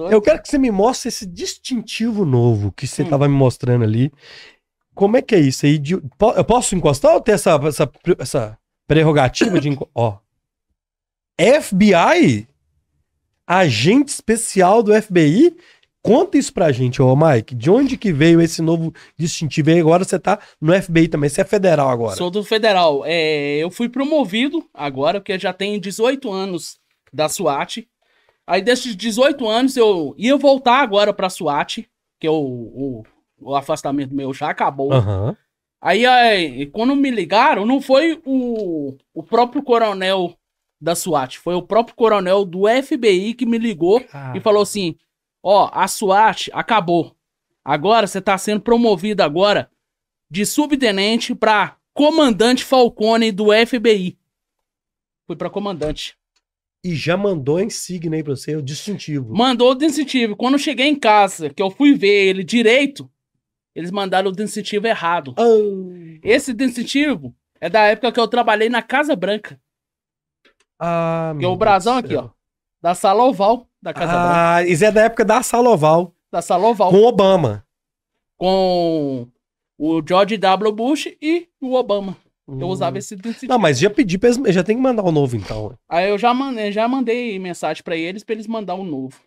Nossa. Eu quero que você me mostre esse distintivo novo que você estava hum. me mostrando ali. Como é que é isso aí? eu posso encostar ou ter essa, essa, essa prerrogativa de Ó. FBI? Agente especial do FBI? Conta isso pra gente, ô Mike. De onde que veio esse novo distintivo? E agora você tá no FBI também, você é federal agora. Sou do federal. É, eu fui promovido agora, porque já tem 18 anos da SWAT. Aí desses 18 anos eu ia voltar agora pra SWAT, que eu, é o, o afastamento meu já acabou. Uhum. Aí, aí, é, quando me ligaram, não foi o, o próprio coronel da SWAT, foi o próprio coronel do FBI que me ligou ah. e falou assim: Ó, a SWAT acabou. Agora você tá sendo promovido agora de subtenente pra comandante Falcone do FBI. Fui pra comandante e já mandou a insígnia aí pra você, o distintivo. Mandou o distintivo. Quando eu cheguei em casa, que eu fui ver ele direito, eles mandaram o distintivo errado. Oh. Esse distintivo é da época que eu trabalhei na Casa Branca. Ah, que é o brasão aqui, ó. Da sala oval da Casa ah, Branca. Ah, isso é da época da sala oval. Da sala oval. Com Obama. Com o George W. Bush e o Obama. Eu hum. usava esse dentro. Não, mas tipo. já pedi pra eles, já tem que mandar o um novo então. Aí eu já mandei, já mandei mensagem para eles para eles mandar o um novo.